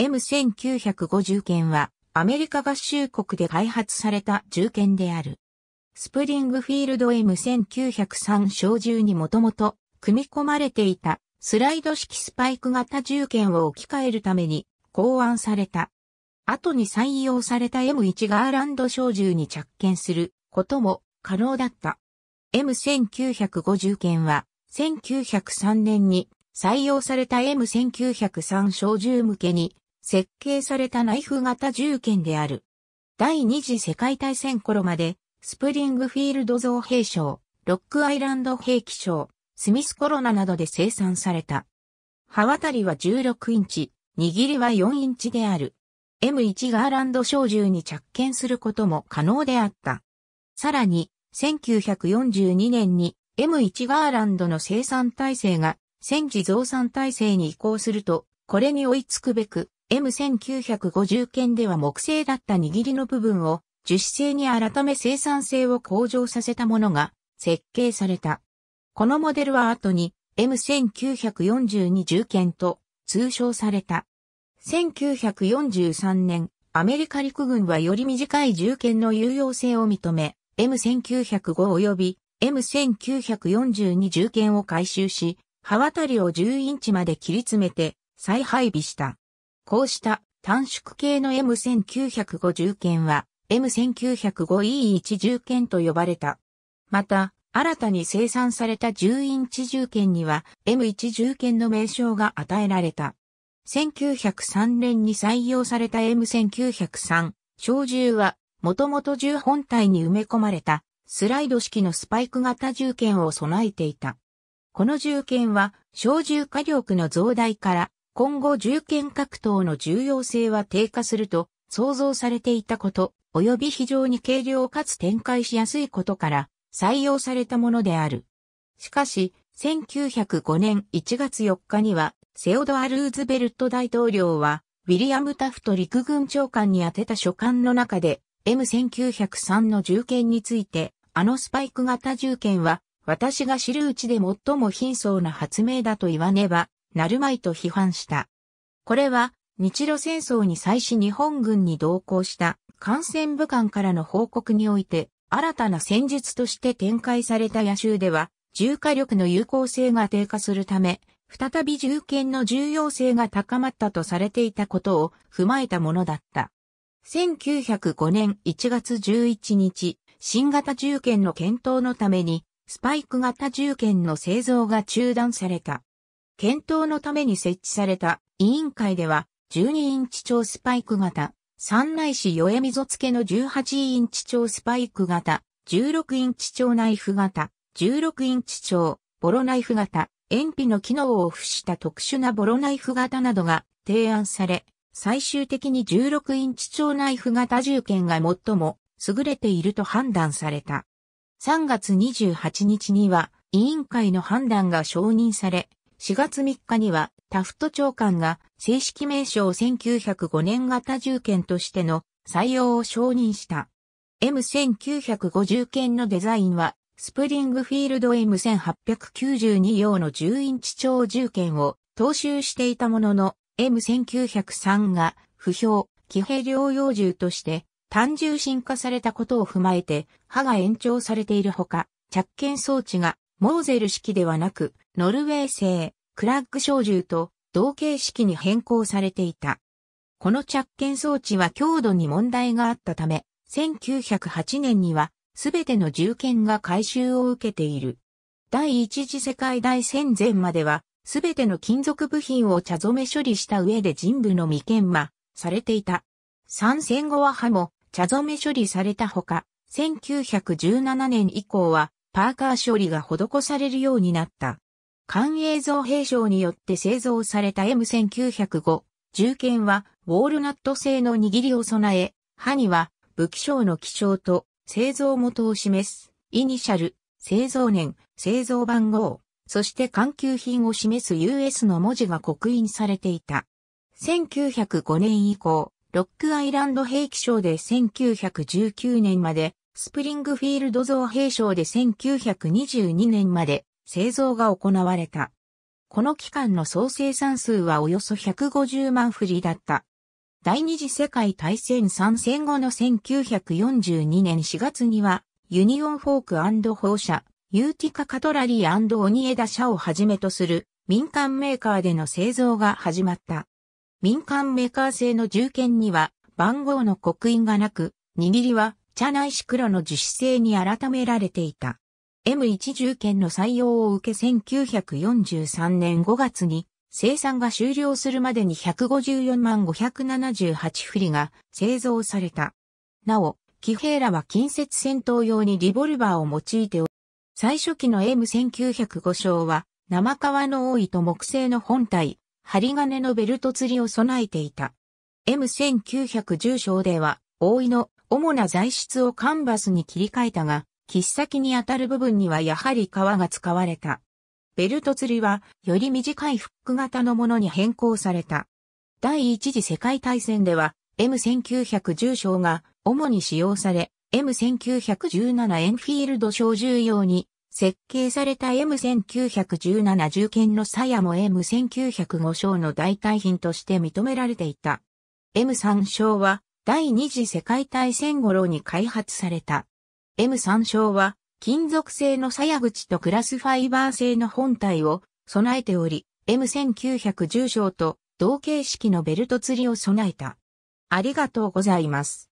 M1950 剣はアメリカ合衆国で開発された銃剣である。スプリングフィールド M1903 小銃にもともと組み込まれていたスライド式スパイク型銃剣を置き換えるために考案された。後に採用された M1 ガーランド小銃に着剣することも可能だった。M1950 剣は1903年に採用された M1903 小銃向けに設計されたナイフ型銃剣である。第二次世界大戦頃まで、スプリングフィールド造兵廠、ロックアイランド兵器廠、スミスコロナなどで生産された。刃渡りは16インチ、握りは4インチである。M1 ガーランド小銃に着剣することも可能であった。さらに、1942年に M1 ガーランドの生産体制が戦時増産体制に移行すると、これに追いつくべく、M1950 件では木製だった握りの部分を樹脂製に改め生産性を向上させたものが設計された。このモデルは後に M1942 件と通称された。1943年、アメリカ陸軍はより短い銃剣の有用性を認め、M1905 及び M1942 銃剣を回収し、刃渡りを10インチまで切り詰めて再配備した。こうした短縮系の M1950 件は M1905E1 重件と呼ばれた。また、新たに生産された10インチ重件には M1 重件の名称が与えられた。1903年に採用された M1903 小銃は、もともと銃本体に埋め込まれたスライド式のスパイク型銃剣を備えていた。この銃剣は、小銃火力の増大から今後銃剣格闘の重要性は低下すると想像されていたこと、及び非常に軽量かつ展開しやすいことから採用されたものである。しかし、1905年1月4日には、セオドア・ルーズベルト大統領は、ウィリアム・タフト陸軍長官に宛てた書簡の中で、M1903 の銃剣について、あのスパイク型銃剣は、私が知るうちで最も貧相な発明だと言わねばなるまいと批判した。これは、日露戦争に際し日本軍に同行した感染武官からの報告において、新たな戦術として展開された野州では、重火力の有効性が低下するため、再び重剣の重要性が高まったとされていたことを踏まえたものだった。1905年1月11日、新型重剣の検討のために、スパイク型重剣の製造が中断された。検討のために設置された委員会では、12インチ超スパイク型、三内市与え溝付けの18インチ超スパイク型、16インチ超ナイフ型、16インチ超ボロナイフ型、塩筆の機能を付した特殊なボロナイフ型などが提案され、最終的に16インチ超ナイフ型銃剣が最も優れていると判断された。3月28日には委員会の判断が承認され、4月3日にはタフト長官が正式名称1905年型銃剣としての採用を承認した。M1950 剣のデザインはスプリングフィールド M1892 用の10インチ超銃剣を踏襲していたものの M1903 が不評、騎兵療養銃として単純進化されたことを踏まえて刃が延長されているほか着剣装置がモーゼル式ではなくノルウェー製、クラッグ小銃と同形式に変更されていた。この着剣装置は強度に問題があったため、1908年にはすべての銃剣が回収を受けている。第一次世界大戦前までは、すべての金属部品を茶染め処理した上で人部の未研磨されていた。参戦後は刃も茶染め処理されたほか、1917年以降はパーカー処理が施されるようになった。官営造兵廠によって製造された M1905 銃剣はウォールナット製の握りを備え、刃には武器商の基調と製造元を示すイニシャル、製造年、製造番号、そして環球品を示す US の文字が刻印されていた。1905年以降、ロックアイランド兵器賞で1919年まで、スプリングフィールド造兵賞で1922年まで、製造が行われた。この期間の総生産数はおよそ150万振りだった。第二次世界大戦参戦後の1942年4月には、ユニオンフォーク放射、ユーティカカトラリーオニエダ社をはじめとする民間メーカーでの製造が始まった。民間メーカー製の銃剣には番号の刻印がなく、握りは茶内ク黒の樹脂製に改められていた。M1 重券の採用を受け1943年5月に生産が終了するまでに154万578振りが製造された。なお、騎兵らは近接戦闘用にリボルバーを用いており、最初期の M1905 章は生革の多いと木製の本体、針金のベルト釣りを備えていた。M1910 章では、多いの主な材質をカンバスに切り替えたが、切っ先に当たる部分にはやはり革が使われた。ベルト釣りは、より短いフック型のものに変更された。第一次世界大戦では、M1910 章が主に使用され、M1917 エンフィールド小銃用に設計された M1917 銃剣の鞘も M1905 章の代替品として認められていた。M3 章は第二次世界大戦頃に開発された。M3 章は、金属製の鞘口とクラスファイバー製の本体を備えており、M1910 章と同形式のベルト釣りを備えた。ありがとうございます。